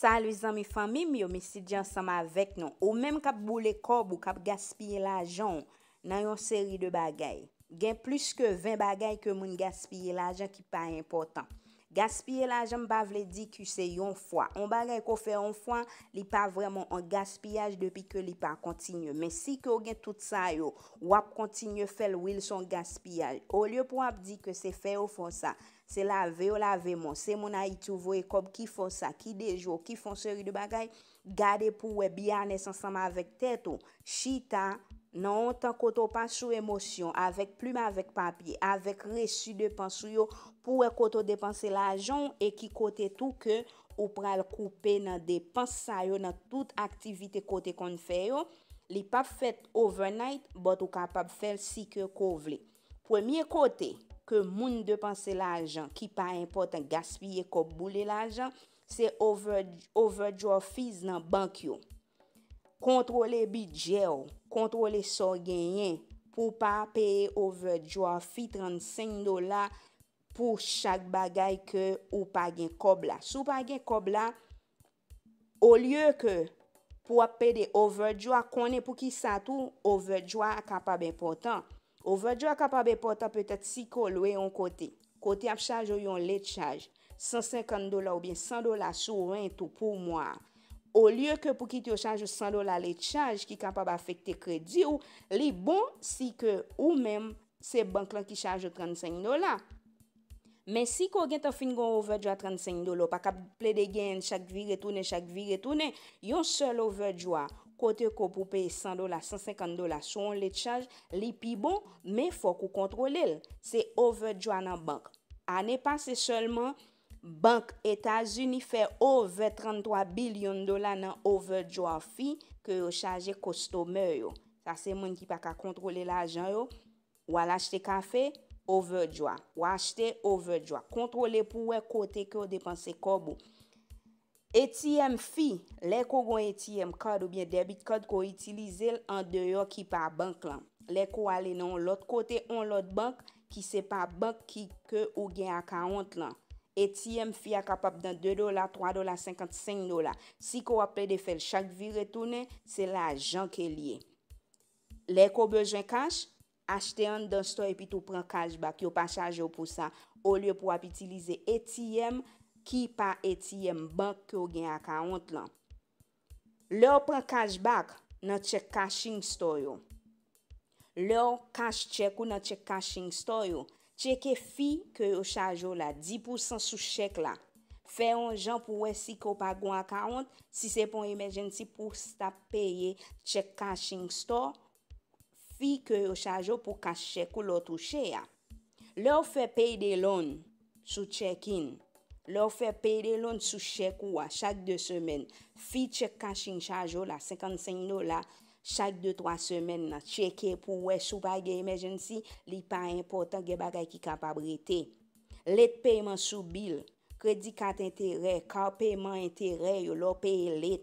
Salwizan mi fami mi yo, mi si di ansama avek non. Ou menm kap boule kob ou kap gaspye la ajan nan yon seri de bagay. Gen plus ke 20 bagay ke moun gaspye la ajan ki pa important. Gaspiye la jenm bavle di ki se yon fwa. On bagay ko fe yon fwa, li pa vreman an gaspiyaj depi ke li pa kontinyo. Men si ke o gen tout sa yo, wap kontinyo fel wil son gaspiyaj. O liyo pou ap di ke se fe ou fon sa, se lave ou lave mon, se moun a itouvo e kob ki fon sa, ki dejo, ki fon seri de bagay, gade pou we biya nes ansama avek teto, oh. shita. Non, tan kote ou pa sou emosyon, avèk plume avèk papye, avèk resyu depan sou yo pou e kote ou depanse la ajon e ki kote tou ke ou pral koupe nan depan sa yo nan tout aktivite kote kon fè yo. Li pa fèt overnight, bot ou kapap fèl si ke kovle. Premier kote ke moun depanse la ajon ki pa importan gaspye kop boule la ajon, se overdraw fees nan bank yo. Kontrole bidye ou, kontrole son genyen pou pa peye overdwa fi 35 dola pou chak bagay ke ou pa gen kob la. Sou pa gen kob la, ou lye ke pou ap pe de overdwa konen pou ki sa tou, overdwa akapa ben potan. Overdwa akapa ben potan petat si kolwe yon kote. Kote ap chaj ou yon let chaj. 150 dola ou bien 100 dola sou ren tou pou mwa. Ou liyo ke pou ki te yo chanj 100 dola let chanj ki kapab afekte kredi ou, li bon si ke ou menm se bank la ki chanj 35 dola. Men si kon gen ta fin kon overjwa 35 dolo, pa ka ple de gen, chak vi retounen, chak vi retounen, yon sel overjwa, kote kon pou pe 100 dola, 150 dola, son let chanj, li pi bon, men fok ou kontrol el. Se overjwa nan bank. A ne pa se solman... Bank Etats-Unis fè over 33 billion dola nan overdraw fee ke yo chaje kostome yo. Sa se moun ki pa ka kontrole la ajan yo, wala achte kafe, overdraw. Wala achte, overdraw. Kontrole pou wè kote ke yo depanse kobo. Etiem fee, lè ko gwen etiem kod ou bien debit kod ko itilize an deyo ki pa bank lan. Lè ko wale nan lòt kote an lòt bank ki se pa bank ki ke ou gen akant lan. Etiyem fya kapap dan 2 dola, 3 dola, 55 dola. Si kou aple de fel chak vir etounen, se la ajan ke liye. Le kou bejwen kash, ashte an dan sto epi tou pran kash bak yo pa chaje ou pou sa. Ou liyo pou ap itilize etiyem ki pa etiyem bank yo gen akant lan. Le ou pran kash bak nan chek kashin sto yo. Le ou kash chek ou nan chek kashin sto yo. Cheke fi ke yo chajo la, 10% sou chek la. Fè yon jan pou wè si ko pa gwa kaon, si se pon emergency pou sta peye, chek kashin sto. Fi ke yo chajo pou kash chek ou lo touche ya. Lò fè pey de lon sou chek in. Lò fè pey de lon sou chek ou wa, chak de semen. Fi chek kashin chajo la, 55 $ la. Chak 2-3 semen nan, cheke pou we sou bagye emergency, li pa importan ge bagay ki kapabrite. Let payman sou bil, kredi kat entere, ka payman entere yo lo pay let.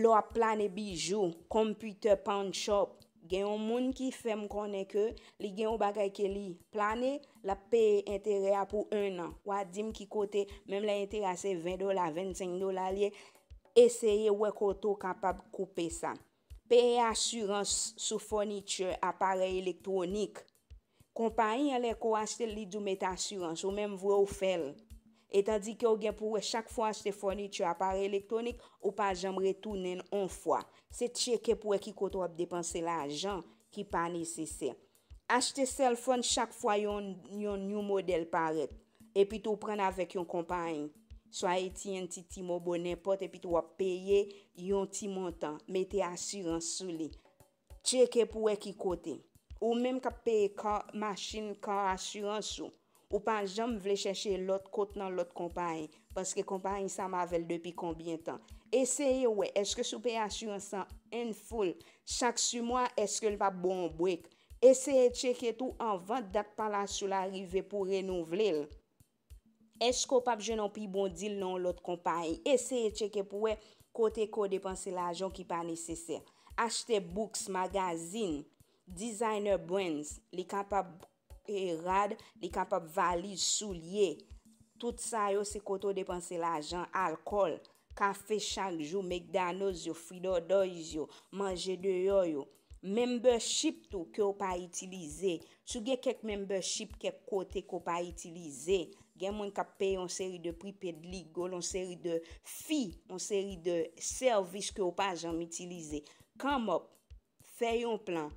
Lo a plane bijou, kompute pound shop, gen yon moun ki fem konen ke, li gen yon bagay ke li plane, la pay entere a pou 1 nan. Ou a dim ki kote, menm la entere a se 20 dola, 25 dola li, eseye we koto kapab kope sa. Peye asyran sou fonit yo apare elektronik. Kompanyen le ko asyte li djoumet asyran, sou menm vwe ou fel. Etan di ke ou gen pou we chak fwa asyte fonit yo apare elektronik ou pa jem retounen on fwa. Se tcheke pou we ki koto ap depanse la ajan ki pa nisise. Asyte sel fon chak fwa yon nyon model paret. E pi tou pren avèk yon kompanyen. So a yi ti yon ti ti mo bonen pot epi tou a peye yon ti montan. Mete asyran sou li. Cheke pou ek yi kote. Ou menm ka peye kwa masyne kwa asyran sou. Ou pa jom vle cheshe lot kote nan lot kompany. Paske kompany sa mavel depi kombien tan. Eseye we. Eske sou peye asyran san en foul. Chak su mwa eske l pa bon bwek. Eseye cheke tou an vant dat pala sou la rive pou renouvle l. Esko pap jenon pi bon dil nan lot kompany? Eseye cheke pou we kote ko depanse la ajon ki pa neseser. Ache te books, magazin, designer brands, li kapap erad, li kapap valiz, soulye. Tout sa yo se kote o depanse la ajon. Alkol, kafe chanjou, McDonald's yo, Frido Doj yo, manje de yo yo. Membership tou ki o pa itilize. Tsuge kek membership kek kote ki o pa itilize. gen mwen kap pe yon seri de pripe de ligol, yon seri de fi, yon seri de servis ke ou pa janm itilize. Kamop, fe yon plan,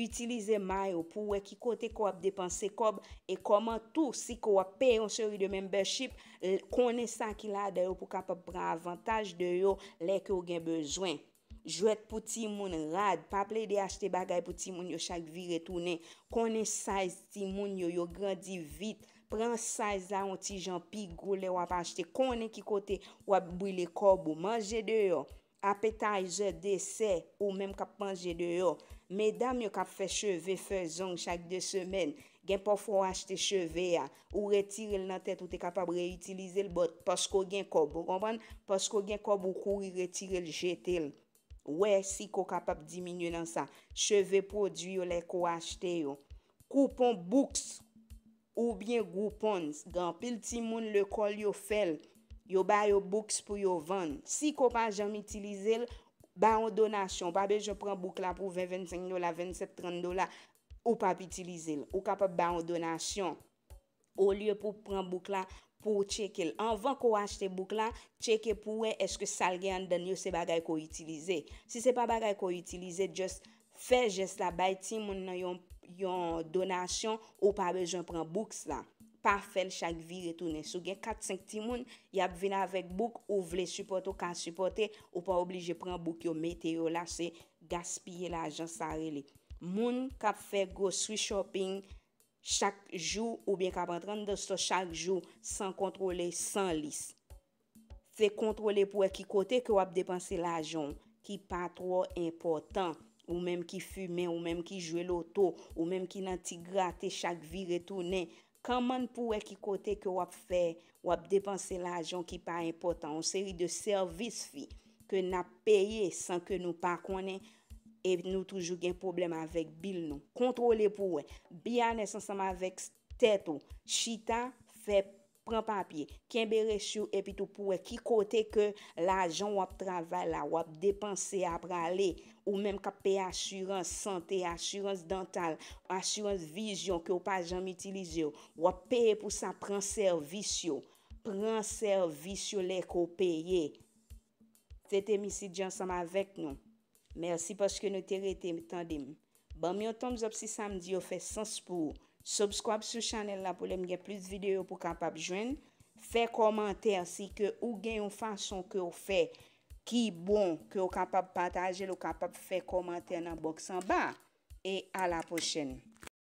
itilize may ou pou wè ki kote kou ap depanse kob, e koman tou si kou ap pe yon seri de membership, kone sa ki la de yo pou kap ap bra avantaj de yo, lè ke ou gen bezwen. Jouet pou timoun rad, pa ple de achete bagay pou timoun yo chak vir etounen, kone sa yon timoun yo yo grandi vit, Pren sa y zan yon ti jan pi gwo le wap achete konen ki kote wap bwile kob ou manje de yo. Ape ta y zan dese ou menm kap manje de yo. Medam yo kap fe cheve fe zon chak de semen. Gen pa fwo achete cheve ya ou retirel nan tet ou te kapab reutilize l bot pasko gen kob. Ou konpan pasko gen kob ou kou y retirel jetel. Ou e si ko kapab diminye nan sa. Cheve prodvi yo le kou achete yo. Koupon bouks yo. Ou byen goupons. Gan pil timoun le kol yo fel. Yo bayo bouks pou yo van. Si ko pa jom itilize l, bayo donasyon. Pa bej yo pren bouk la pou 25 dola, 27, 30 dola. Ou pa p'itilize l. Ou ka pa bayo donasyon. Ou liyo pou pren bouk la pou cheke l. Anvan ko achete bouk la, cheke pou we eske salge an dan yo se bagay ko itilize. Si se pa bagay ko itilize, just fe jesla bay timoun nan yon. yon donasyon, ou pa bejyon pren bouk sa. Pa fel chak vi retounen. Sou gen kat 5 timoun, yap vina avek bouk, ou vle support ou ka supporte, ou pa oblije pren bouk yo meteo la, se gaspye la ajan sa rele. Moun kap fe goswi shopping, chak jou, ou bien kap rentran de so chak jou, san kontrole, san lis. Se kontrole pou ekikote, ke wap depanse la ajan, ki pa tro important. Ou menm ki fume, ou menm ki jwe loto, ou menm ki nan ti grate chak vi retounen. Kaman pou we ki kote ke wap fe, wap depanse la ajon ki pa impotant. On seri de servis fi, ke nan peye san ke nou pa konen, e nou toujou gen problem avek bil nou. Kontrole pou we, biya nesan sama avek tetou, chita fe pote. Pren papye, kenbe resyo epi tou pou e, ki kote ke la ajon wap travay la, wap depanse ap prale, ou menm kap pe asyran sante, asyran dental, asyran vizyon ki wap ajan m'utilize yo, wap peye pou sa prenservisyo, prenservisyo le ko peye. Tete misi djan sam avek nou, mersi paske nou tere temi tandim. Ban mi yo tom zop si samdi yo fe sens pou ou. subscribe sou chanel la pou le mge plus videyo pou kapap jwen, fe komante ansi ke ou gen yon fason ke ou fe ki bon, ke ou kapap pataje, ou kapap fe komante nan boksan ba, e a la pochen.